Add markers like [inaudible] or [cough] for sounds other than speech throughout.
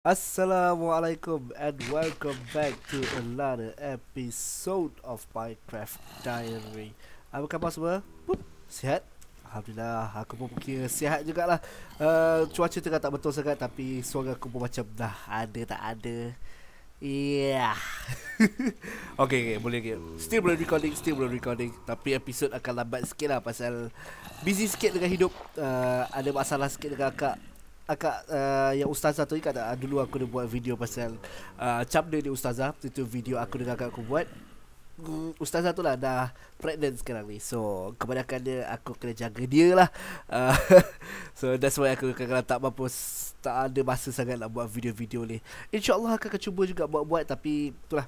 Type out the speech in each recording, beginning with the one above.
Assalamualaikum and welcome back to another episode of Minecraft Diary Apa khabar semua? Boop. Sihat? Alhamdulillah aku pun kira sihat jugalah uh, Cuaca tengah tak betul sangat tapi suara aku pun macam dah ada tak ada Yeah [laughs] okay, okay boleh okay. Still belum recording, still belum recording Tapi episode akan lambat sikit lah pasal Busy sikit dengan hidup uh, Ada masalah sikit dengan akak akak uh, yang ustazah tu ingat tak ah, dulu aku dah buat video pasal uh, capda ni ustazah itu video aku dengan akak aku buat mm, ustazah tu lah dah pregnant sekarang ni so kebanyakan dia aku kena jaga dia lah uh, [laughs] so that's why aku kena tak mampu tak ada masa sangat nak buat video-video ni insyaallah akan cuba juga buat-buat tapi itulah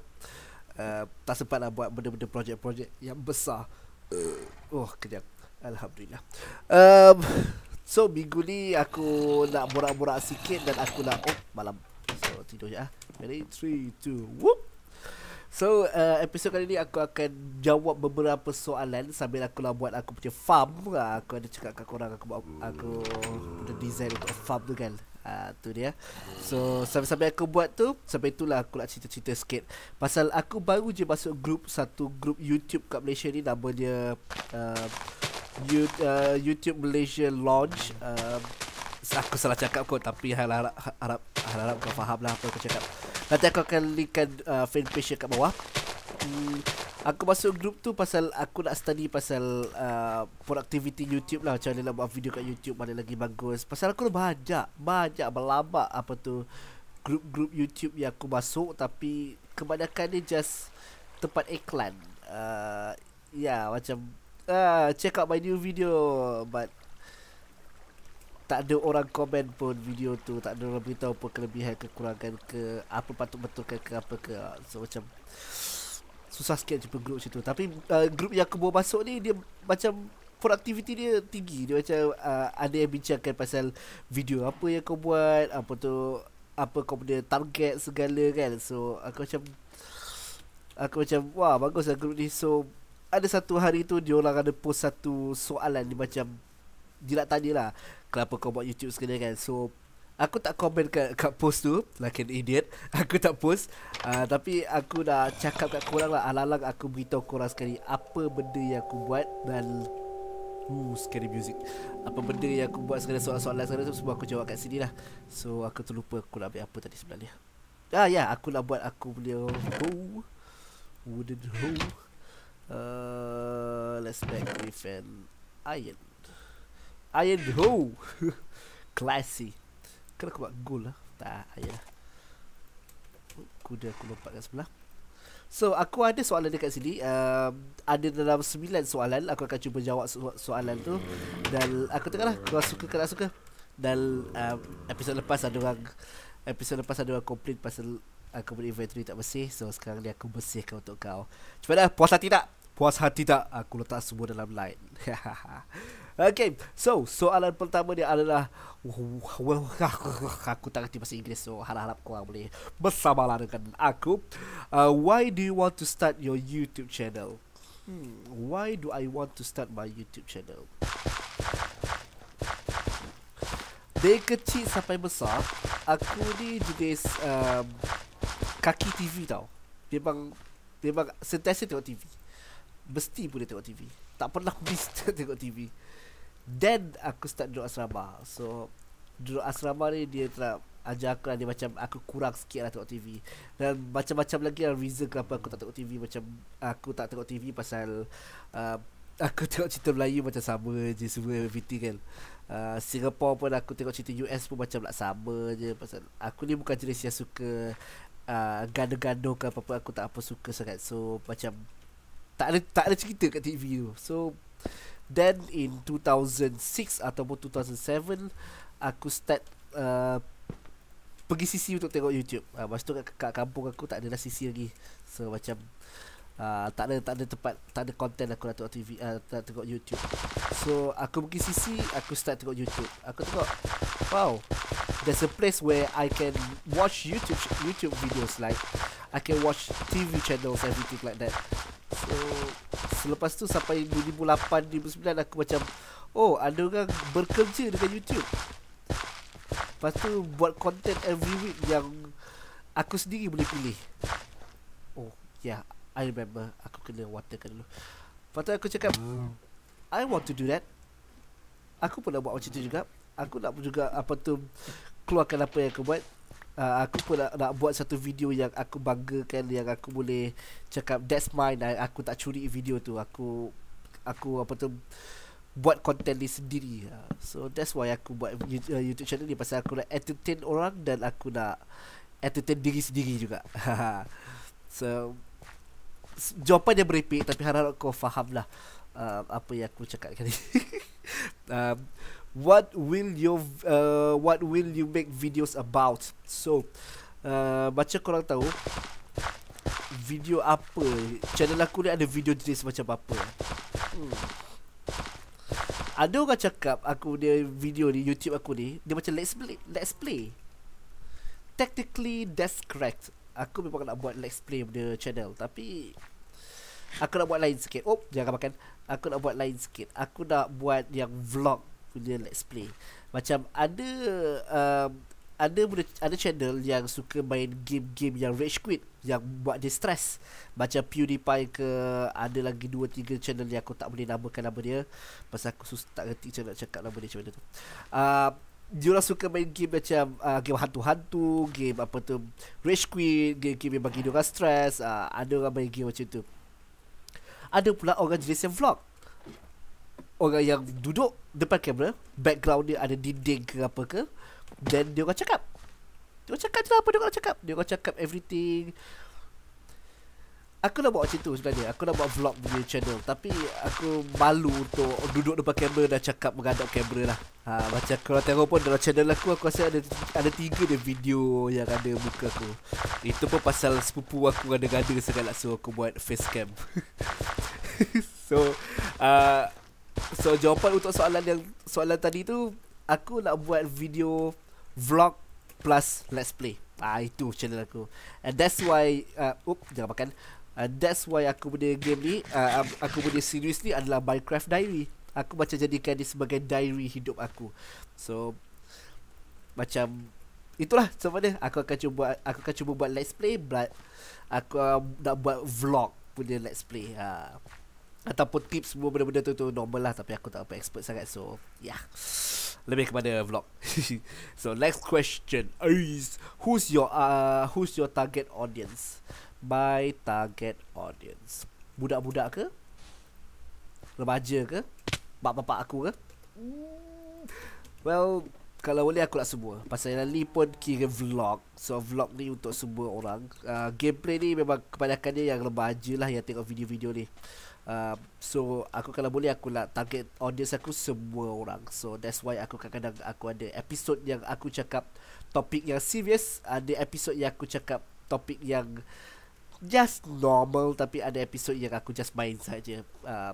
uh, tak sempat lah buat benda-benda projek-projek yang besar uh, oh kejap alhamdulillah um, So minggu ni aku nak borak-borak sikit dan aku nak oh malam. So tidur ya. Ready 3 2 whoop. So uh, episod kali ni aku akan jawab beberapa soalan sambil aku lah buat aku punya farm. Uh, aku ada cakap kat korang aku buat aku punya design untuk farm tu kan. Uh, tu dia So sampai-sampai aku buat tu Sampai itulah aku nak cerita-cerita sikit Pasal aku baru je masuk grup Satu grup YouTube kat Malaysia ni Nama dia uh, you, uh, YouTube Malaysia launch. Uh, aku salah cakap kot tapi harap harap harap, harap kau faham lah apa aku cakap. Nanti aku akan linkkan uh, fan page kat bawah. Hmm, aku masuk grup tu pasal aku nak study pasal uh, productivity YouTube lah. Macam mana nak buat video kat YouTube, mana lagi bagus. Pasal aku dah banyak, banyak berlambak apa tu grup-grup YouTube yang aku masuk tapi kebanyakan dia just tempat iklan. Uh, ya yeah, macam ah, check out my new video but tak ada orang komen pun video tu tak ada orang beritahu pun kelebihan kekurangan ke apa patut betulkan ke apa ke so macam susah sikit jumpa grup macam tu tapi uh, ah, grup yang aku bawa masuk ni dia macam productivity dia tinggi dia macam uh, ada yang bincangkan pasal video apa yang kau buat apa tu apa kau punya target segala kan so aku macam aku macam wah bagus lah grup ni so ada satu hari tu dia orang ada post satu soalan ni macam dia nak tanya lah kenapa kau buat YouTube sekali kan so aku tak komen kat, kat post tu like an idiot [laughs] aku tak post uh, tapi aku dah cakap kat korang lah alalang aku beritahu korang sekali apa benda yang aku buat dan Ooh, hmm, scary music Apa benda yang aku buat sekarang soalan-soalan sekarang tu Semua aku jawab kat sini lah So aku terlupa aku nak ambil apa tadi sebenarnya Ah ya yeah, aku nak buat aku punya Hoe Wooden hoe Uh, let's back with an iron. Iron who? [laughs] Classy. Kena aku buat gold lah. Tak, ayah. Kuda aku lompat kat sebelah. So, aku ada soalan dekat sini. Um, ada dalam sembilan soalan. Aku akan cuba jawab so- soalan tu. Dan aku tengok lah. Kau suka ke tak suka? Dan um, episod lepas ada orang... Episod lepas ada orang komplain pasal aku punya inventory tak bersih so sekarang ni aku bersihkan untuk kau cuba dah puas hati tak puas hati tak aku letak semua dalam light [laughs] Okay, so soalan pertama dia adalah well, [laughs] aku, aku tak kerti bahasa Inggeris So harap-harap korang boleh bersamalah dengan aku uh, Why do you want to start your YouTube channel? Hmm, why do I want to start my YouTube channel? Dari kecil sampai besar Aku ni jenis um, kaki TV tau Memang Memang sentiasa tengok TV Mesti boleh tengok TV Tak pernah miss [laughs] tengok TV Then aku start duduk asrama So Duduk asrama ni dia tak Ajar aku lah dia macam aku kurang sikit lah tengok TV Dan macam-macam lagi lah reason kenapa aku tak tengok TV Macam aku tak tengok TV pasal uh, [laughs] Aku tengok cerita Melayu macam sama je semua everything kan uh, Singapore pun aku tengok cerita US pun macam nak sama je Pasal aku ni bukan jenis yang suka uh, gaduh-gaduh ke apa-apa aku tak apa suka sangat so macam tak ada tak ada cerita kat TV tu so then in 2006 ataupun 2007 aku start uh, pergi sisi untuk tengok YouTube uh, ah, masa tu kat, kat kampung aku tak ada lah sisi lagi so macam uh, tak ada tak ada tempat tak ada konten aku nak tengok TV uh, ah, nak tengok YouTube so aku pergi sisi aku start tengok YouTube aku tengok wow there's a place where I can watch YouTube YouTube videos like I can watch TV channels everything like that so selepas tu sampai 2008 2009 aku macam oh ada orang berkerja dengan YouTube lepas tu buat content every week yang aku sendiri boleh pilih oh yeah I remember aku kena waterkan dulu. Lepas tu aku cakap, oh. I want to do that. Aku pun nak buat macam tu juga. Aku nak juga apa tu keluarkan apa yang aku buat. Uh, aku pun nak, nak buat satu video yang aku banggakan yang aku boleh cakap that's mine I, aku tak curi video tu aku aku apa tu buat content ni sendiri uh. so that's why aku buat uh, YouTube channel ni pasal aku nak entertain orang dan aku nak entertain diri sendiri juga [laughs] so jawapan dia berepek tapi harap kau faham lah uh, apa yang aku cakap tadi. [laughs] um, what will you uh, what will you make videos about? So, uh, baca korang tahu video apa? Channel aku ni ada video jenis macam apa? Hmm. Ada orang cakap aku dia video ni YouTube aku ni dia macam let's play let's play. Technically that's correct. Aku memang nak buat Let's play the channel Tapi Aku nak buat lain sikit Oh jangan makan Aku nak buat lain sikit Aku nak buat yang vlog Punya let's play Macam ada um, ada benda, ada channel yang suka main game-game yang rage quit yang buat dia stress macam PewDiePie ke ada lagi 2 3 channel yang aku tak boleh namakan nama dia pasal aku susah tak reti macam nak cakap nama dia macam mana tu uh, diorang suka main game macam uh, game hantu-hantu, game apa tu rage queen, game-game yang bagi diorang stres. uh, ah, ada orang main game macam tu. Ada pula orang jenis yang vlog. Orang yang duduk depan kamera, background dia ada dinding ke apa ke, dan dia diorang cakap. dia Diorang cakap je lah apa diorang cakap. Diorang cakap everything. Aku dah buat macam tu sebenarnya Aku dah buat vlog punya channel Tapi aku malu untuk duduk depan kamera dan cakap menghadap kamera lah ha, Macam kalau tengok pun dalam channel aku Aku rasa ada ada tiga dia video yang ada muka aku Itu pun pasal sepupu aku ada-ada sangat lah So aku buat face cam [laughs] So uh, So jawapan untuk soalan yang soalan tadi tu Aku nak buat video vlog plus let's play Ah itu channel aku And that's why uh, Oops jangan makan Uh, that's why aku punya game ni uh, aku punya series ni adalah Minecraft Diary. Aku macam jadikan dia sebagai diary hidup aku. So macam itulah sebab dia aku akan cuba aku akan cuba buat let's play buat aku uh, nak buat vlog punya let's play. Ha. Ataupun tips semua benda-benda tu, tu normal lah Tapi aku tak apa expert sangat So yeah Lebih kepada vlog [laughs] So next question is Who's your uh, who's your target audience by target audience. Budak-budak ke? Remaja ke? Bapak-bapak aku ke? Hmm. Well, kalau boleh aku nak semua. Pasal yang ni pun kira vlog. So, vlog ni untuk semua orang. Uh, gameplay ni memang kebanyakan dia yang remaja lah yang tengok video-video ni. Uh, so, aku kalau boleh aku nak target audience aku semua orang. So, that's why aku kadang-kadang aku ada episod yang aku cakap topik yang serious. Ada episod yang aku cakap topik yang just normal tapi ada episod yang aku just main saja. Uh, ah,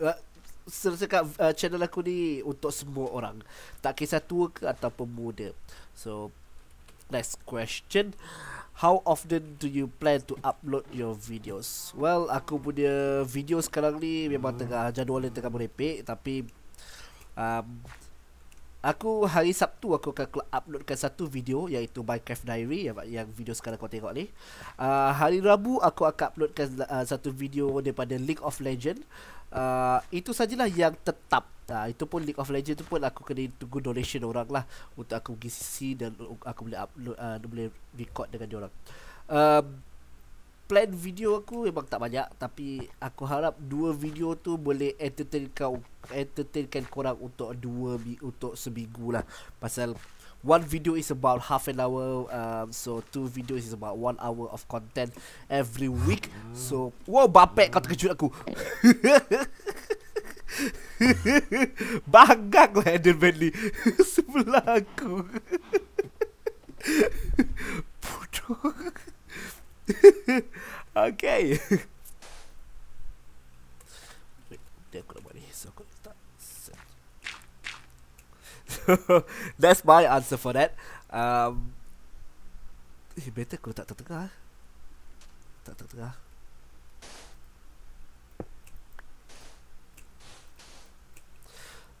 uh, ah, Serasa kat uh, ah, channel aku ni untuk semua orang. Tak kisah tua ke ataupun muda. So next question. How often do you plan to upload your videos? Well, aku punya video sekarang ni memang tengah jadual yang tengah merepek tapi um, Aku hari Sabtu aku akan uploadkan satu video iaitu Minecraft Diary yang, yang video sekarang kau tengok ni. Uh, hari Rabu aku akan uploadkan uh, satu video daripada League of Legend. Uh, ah, itu sajalah yang tetap Uh, itu pun League of Legends tu pun aku kena tunggu donation orang lah Untuk aku pergi CC dan aku boleh upload uh, Boleh record dengan dia orang uh, plan video aku memang tak banyak tapi aku harap dua video tu boleh entertain kau entertainkan korang untuk dua untuk seminggu lah pasal one video is about half an hour um, so two videos is about one hour of content every week so wow bapak kau terkejut aku Bangga aku Eden Bentley [laughs] Sebelah aku [laughs] Bodoh [laughs] ok. So [laughs] that's my answer for that. Um, He better go. tak tertengah. Tak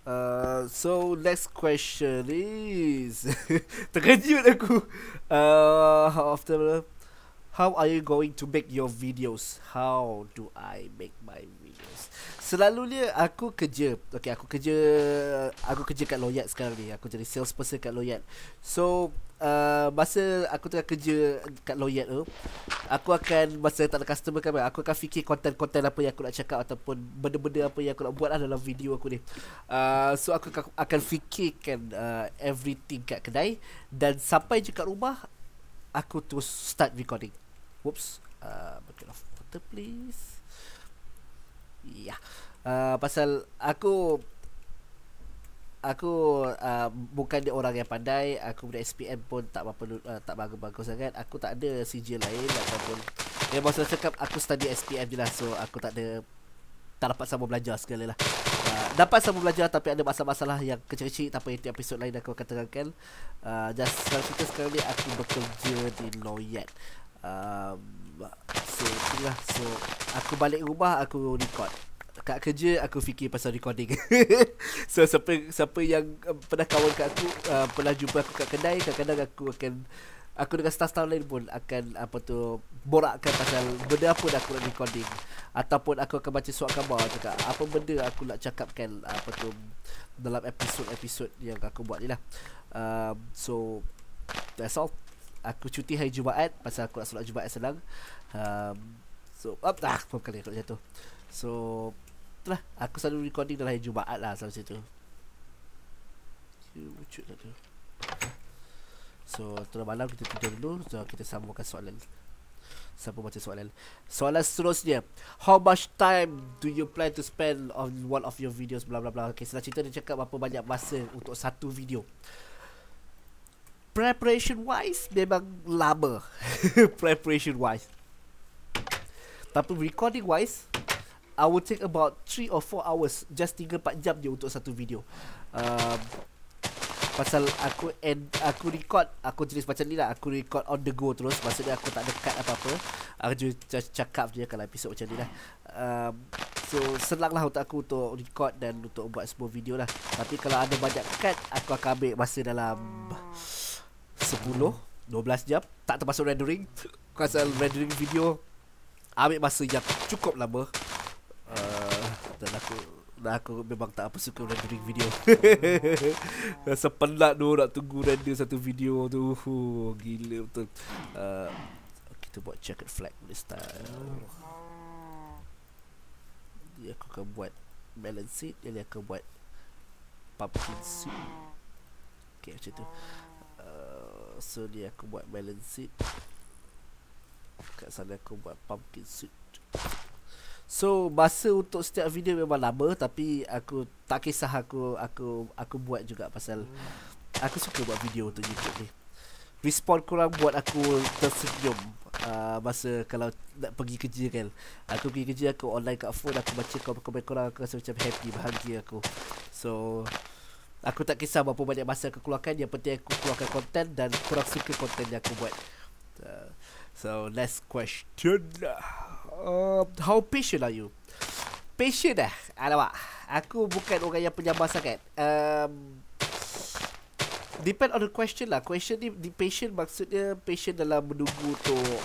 Uh, so next question is [laughs] terkejut aku uh, after How are you going to make your videos? How do I make my videos? Selalunya aku kerja Okay aku kerja Aku kerja kat Loyat sekarang ni Aku jadi salesperson kat Loyat So uh, Masa aku tengah kerja kat Loyat tu Aku akan Masa tak ada customer kan Aku akan fikir konten-konten apa yang aku nak cakap Ataupun benda-benda apa yang aku nak buat lah dalam video aku ni uh, So aku akan fikirkan uh, Everything kat kedai Dan sampai je kat rumah Aku terus start recording Whoops. Ah, uh, of water please. Ya. Yeah. Uh, pasal aku aku uh, bukan dia orang yang pandai, aku punya SPM pun tak apa uh, tak bagus-bagus sangat. Aku tak ada CJ lain ataupun dia masa cakap aku study SPM je lah so aku tak ada tak dapat sama belajar segala lah uh, Dapat sama belajar tapi ada masalah-masalah yang kecil-kecil Tapi itu episod lain aku akan terangkan uh, Just sekarang ni aku bekerja di Loyet Um, so itulah So aku balik rumah aku record Kat kerja aku fikir pasal recording [laughs] So siapa, siapa yang um, pernah kawan kat aku uh, Pernah jumpa aku kat kedai Kadang-kadang aku akan Aku dengan staff-staff lain pun akan apa tu borakkan pasal benda apa dah aku nak recording ataupun aku akan baca suara khabar cakap apa benda aku nak cakapkan apa tu dalam episod-episod yang aku buat ni lah. Uh, so that's all aku cuti hari Jumaat pasal aku nak solat Jumaat selang. Um, so up dah pun kali aku jatuh. So itulah aku selalu recording dalam hari Jumaat lah selalu situ. Lah so terus malam kita tidur dulu so kita sambungkan soalan. Siapa baca soalan Soalan seterusnya How much time Do you plan to spend On one of your videos Blah blah blah Okay setelah cerita dia cakap Berapa banyak masa Untuk satu video preparation wise memang lama [laughs] preparation wise tapi recording wise I would take about 3 or 4 hours just 3 4 jam je untuk satu video um, pasal aku end aku record aku jenis macam ni lah aku record on the go terus Masa maksudnya aku tak dekat apa-apa aku just cakap je kalau episod macam ni lah um, So senang lah untuk aku untuk record dan untuk buat semua video lah Tapi kalau ada banyak cut Aku akan ambil masa dalam 10 12 jam Tak termasuk rendering Kuasa [laughs] rendering video Ambil masa yang cukup lama uh, Dan aku dan aku memang tak apa suka rendering video [laughs] Rasa penat tu nak tunggu render satu video tu huh, Gila betul uh, eh, Kita buat jacket flag this time Dia aku akan buat melon seed Dia akan buat pumpkin seed Okay macam tu So dia aku buat melon seed Kat sana aku buat pumpkin seed So masa untuk setiap video memang lama Tapi aku tak kisah aku Aku aku buat juga pasal Aku suka buat video untuk YouTube ni Respon korang buat aku tersenyum uh, Masa kalau nak pergi kerja kan Aku pergi kerja aku online kat phone Aku baca komen-komen korang Aku rasa macam happy bahagia aku So Aku tak kisah berapa banyak masa aku keluarkan Yang penting aku keluarkan konten Dan kurang suka konten yang aku buat uh, So next question uh, How patient are you? Patient lah Alamak Aku bukan orang yang penyabar sangat um, Depend on the question lah Question ni di patient maksudnya Patient dalam menunggu untuk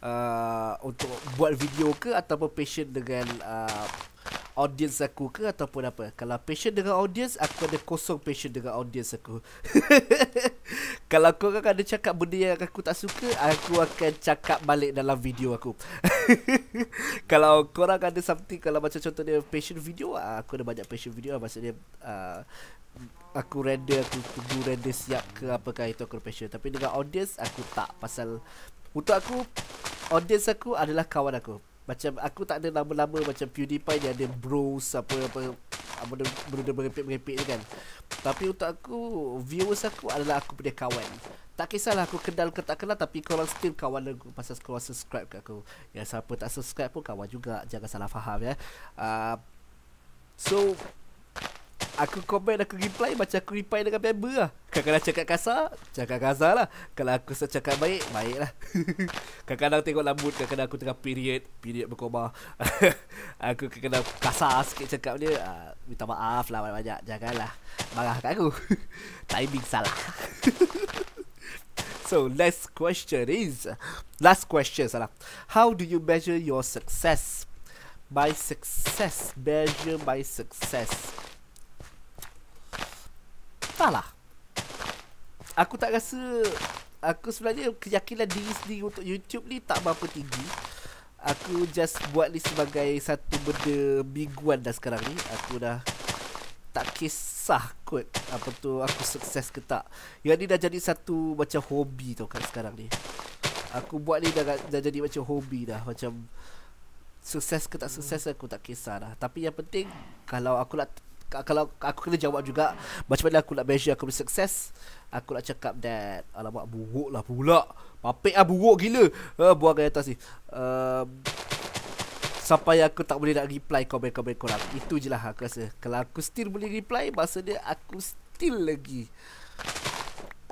uh, Untuk buat video ke Ataupun patient dengan uh, audience aku ke ataupun apa. Kalau patient dengan audience, aku ada kosong patient dengan audience aku. [laughs] Kalau korang ada cakap benda yang aku tak suka, aku akan cakap balik dalam video aku. [laughs] kalau korang ada something, kalau macam contohnya patient video, ah, aku ada banyak patient video. Maksudnya, uh, aku render, aku tunggu render siap ke apakah itu aku patient. Tapi dengan audience, aku tak. Pasal untuk aku, audience aku adalah kawan aku macam aku tak ada nama-nama macam PewDiePie dia ada bros apa apa apa dia berada merepek-merepek kan tapi untuk aku viewers aku adalah aku punya kawan tak kisahlah aku kenal ke tak kenal tapi korang still kawan aku pasal korang subscribe ke aku ya siapa tak subscribe pun kawan juga jangan salah faham ya uh, so Aku komen aku reply Macam aku reply dengan member lah Kadang-kadang cakap kasar Cakap kasar lah Kalau aku cakap baik Baik lah [laughs] Kadang-kadang tengok lambut Kadang-kadang aku tengah period Period berkoma [laughs] Aku kadang-kadang kasar sikit cakap dia uh, Minta maaf lah banyak-banyak lah. Marah kat aku [laughs] Timing salah So last question is Last question salah How do you measure your success? By success Measure by success entahlah Aku tak rasa Aku sebenarnya keyakinan diri sendiri untuk YouTube ni tak berapa tinggi Aku just buat ni sebagai satu benda big one dah sekarang ni Aku dah tak kisah kot apa tu aku sukses ke tak Yang ni dah jadi satu macam hobi tau kan sekarang ni Aku buat ni dah, dah jadi macam hobi dah Macam sukses ke tak sukses aku tak kisah dah Tapi yang penting kalau aku nak kalau aku kena jawab juga macam mana aku nak measure aku punya success aku nak cakap that alamak buruk lah pula papek ah buruk gila ha, uh, buang ke atas ni uh, sampai aku tak boleh nak reply komen-komen korang itu je lah aku rasa kalau aku still boleh reply maksudnya aku still lagi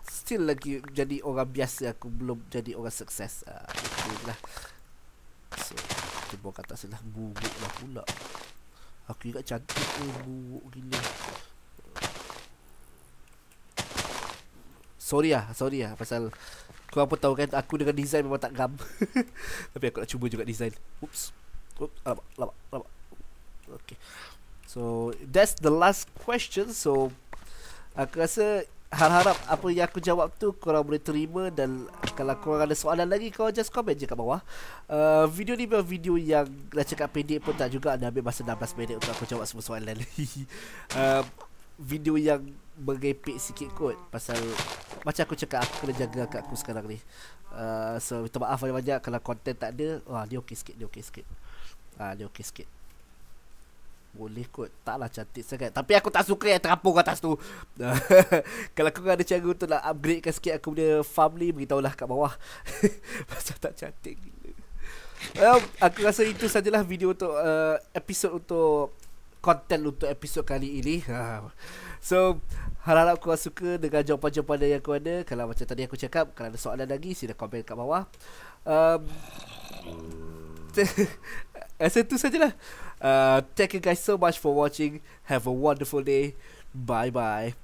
still lagi jadi orang biasa aku belum jadi orang sukses uh, itu je lah. so kita buang ke atas lah buruk lah pula Aku ingat cantik eh buruk gila Sorry lah Sorry lah Pasal Korang pun tahu kan Aku dengan design memang tak gam [laughs] Tapi aku nak cuba juga design Oops Oops Alamak Alamak Alamak Okay So That's the last question So Aku rasa harap-harap apa yang aku jawab tu korang boleh terima dan kalau korang ada soalan lagi kau just komen je kat bawah. Uh, video ni memang video yang dah cakap pendek pun tak juga dah ambil masa 16 minit untuk aku jawab semua soalan ni. [laughs] uh, video yang mengepek sikit kot pasal macam aku cakap aku kena jaga kat aku sekarang ni. Uh, so minta maaf banyak-banyak kalau konten tak ada. Wah, dia okey sikit, dia okey sikit. Ah, dia okey sikit. Boleh kot Taklah cantik sangat Tapi aku tak suka yang terapung atas tu [laughs] Kalau aku ada cara untuk nak upgradekan sikit Aku punya farm ni lah kat bawah [laughs] Pasal tak cantik gila um, Aku rasa itu sajalah video untuk uh, eh, Episod untuk Konten untuk episod kali ini ha. So Harap-harap korang suka Dengan jawapan-jawapan yang aku ada Kalau macam tadi aku cakap Kalau ada soalan lagi Sila komen kat bawah um, [laughs] Rasa tu sajalah Uh, thank you guys so much for watching. Have a wonderful day. Bye bye.